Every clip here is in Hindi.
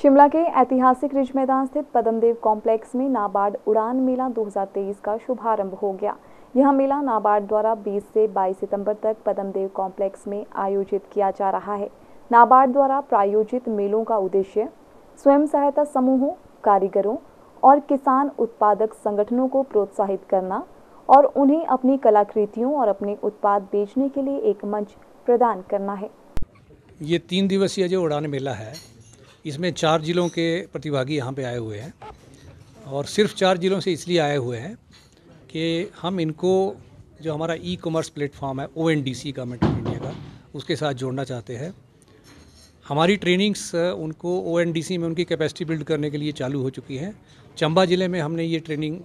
शिमला के ऐतिहासिक रिज मैदान स्थित पदमदेव कॉम्प्लेक्स में नाबार्ड उड़ान मेला 2023 का शुभारंभ हो गया यह मेला नाबार्ड द्वारा 20 से 22 सितंबर तक पदमदेव कॉम्प्लेक्स में आयोजित किया जा रहा है नाबार्ड द्वारा प्रायोजित मेलों का उद्देश्य स्वयं सहायता समूहों कारीगरों और किसान उत्पादक संगठनों को प्रोत्साहित करना और उन्हें अपनी कलाकृतियों और अपने उत्पाद बेचने के लिए एक मंच प्रदान करना है ये तीन दिवसीय जो उड़ान मेला है इसमें चार ज़िलों के प्रतिभागी यहाँ पे आए हुए हैं और सिर्फ चार ज़िलों से इसलिए आए हुए हैं कि हम इनको जो हमारा ई कॉमर्स प्लेटफॉर्म है O N D C government of India का उसके साथ जोड़ना चाहते हैं हमारी ट्रेनिंग्स उनको ओ एन डी सी में उनकी कैपेसिटी बिल्ड करने के लिए चालू हो चुकी हैं चंबा ज़िले में हमने ये ट्रेनिंग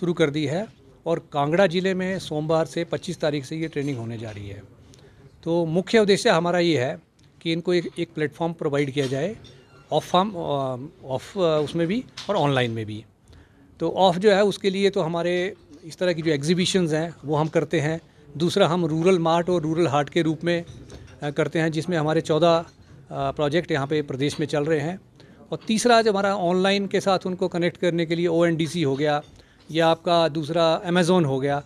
शुरू कर दी है और कांगड़ा ज़िले में सोमवार से 25 तारीख से ये ट्रेनिंग होने जा रही है तो मुख्य उद्देश्य हमारा ये है कि इनको एक एक प्लेटफॉर्म प्रोवाइड किया जाए ऑफ फार्म ऑफ उसमें भी और ऑनलाइन में भी तो ऑफ जो है उसके लिए तो हमारे इस तरह की जो एग्जीबिशंस हैं वो हम करते हैं दूसरा हम रूरल मार्ट और रूरल हार्ट के रूप में करते हैं जिसमें हमारे चौदह प्रोजेक्ट यहाँ पे प्रदेश में चल रहे हैं और तीसरा जो हमारा ऑनलाइन के साथ उनको कनेक्ट करने के लिए ओ हो गया या आपका दूसरा अमेज़ोन हो गया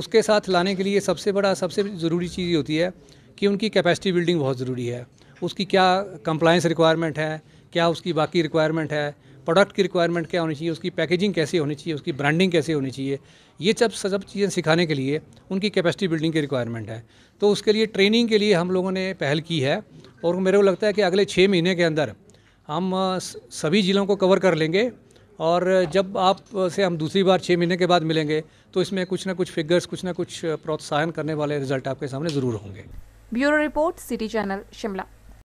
उसके साथ लाने के लिए सबसे बड़ा सबसे ज़रूरी चीज़ होती है कि उनकी कैपेसिटी बिल्डिंग बहुत ज़रूरी है उसकी क्या कंप्लाइंस रिक्वायरमेंट है क्या उसकी बाकी रिक्वायरमेंट है प्रोडक्ट की रिक्वायरमेंट क्या होनी चाहिए उसकी पैकेजिंग कैसे होनी चाहिए उसकी ब्रांडिंग कैसे होनी चाहिए ये सब सब चीज़ें सिखाने के लिए उनकी कैपेसिटी बिल्डिंग की रिक्वायरमेंट है तो उसके लिए ट्रेनिंग के लिए हम लोगों ने पहल की है और मेरे को लगता है कि अगले छः महीने के अंदर हम सभी ज़िलों को कवर कर लेंगे और जब आप से हम दूसरी बार छः महीने के बाद मिलेंगे तो इसमें कुछ ना कुछ फिगर्स कुछ ना कुछ प्रोत्साहन करने वाले रिजल्ट आपके सामने ज़रूर होंगे bureau report city channel Shimla